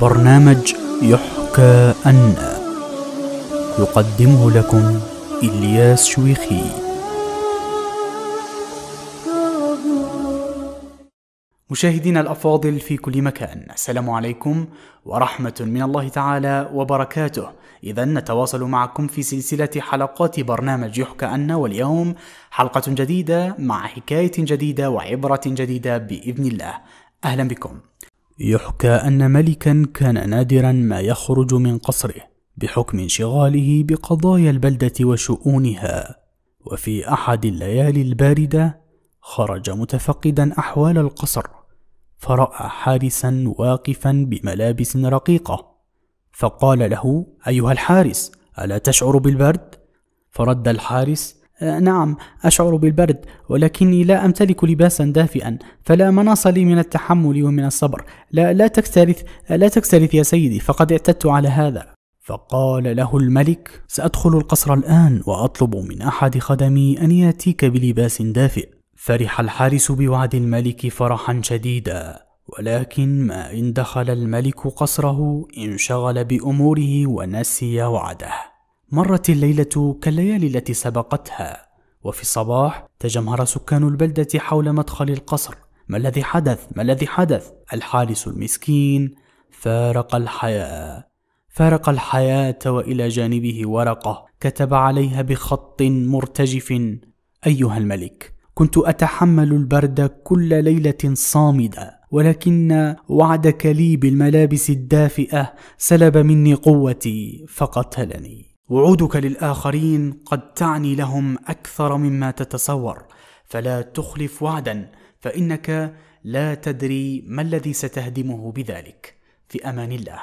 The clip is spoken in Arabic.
برنامج يحكى أن يقدمه لكم إلياس شويخي مشاهدينا الأفاضل في كل مكان السلام عليكم ورحمة من الله تعالى وبركاته إذا نتواصل معكم في سلسلة حلقات برنامج يحكى أن واليوم حلقة جديدة مع حكاية جديدة وعبرة جديدة بإذن الله أهلا بكم يحكى أن ملكا كان نادرا ما يخرج من قصره بحكم انشغاله بقضايا البلدة وشؤونها وفي أحد الليالي الباردة خرج متفقدا أحوال القصر فرأى حارسا واقفا بملابس رقيقة فقال له أيها الحارس ألا تشعر بالبرد؟ فرد الحارس آه، نعم أشعر بالبرد ولكني لا أمتلك لباسا دافئا فلا مناص لي من التحمل ومن الصبر لا, لا تكترث لا تكترث يا سيدي فقد اعتدت على هذا فقال له الملك سأدخل القصر الآن وأطلب من أحد خدمي أن يأتيك بلباس دافئ فرح الحارس بوعد الملك فرحا شديدا ولكن ما إن دخل الملك قصره انشغل بأموره ونسي وعده مرت الليلة كالليالي التي سبقتها وفي الصباح تجمهر سكان البلدة حول مدخل القصر ما الذي حدث؟ ما الذي حدث؟ الحارس المسكين فارق الحياة فارق الحياة وإلى جانبه ورقة كتب عليها بخط مرتجف أيها الملك كنت أتحمل البرد كل ليلة صامدة ولكن وعدك لي بالملابس الدافئة سلب مني قوتي فقتلني وعودك للاخرين قد تعني لهم اكثر مما تتصور فلا تخلف وعدا فانك لا تدري ما الذي ستهدمه بذلك في امان الله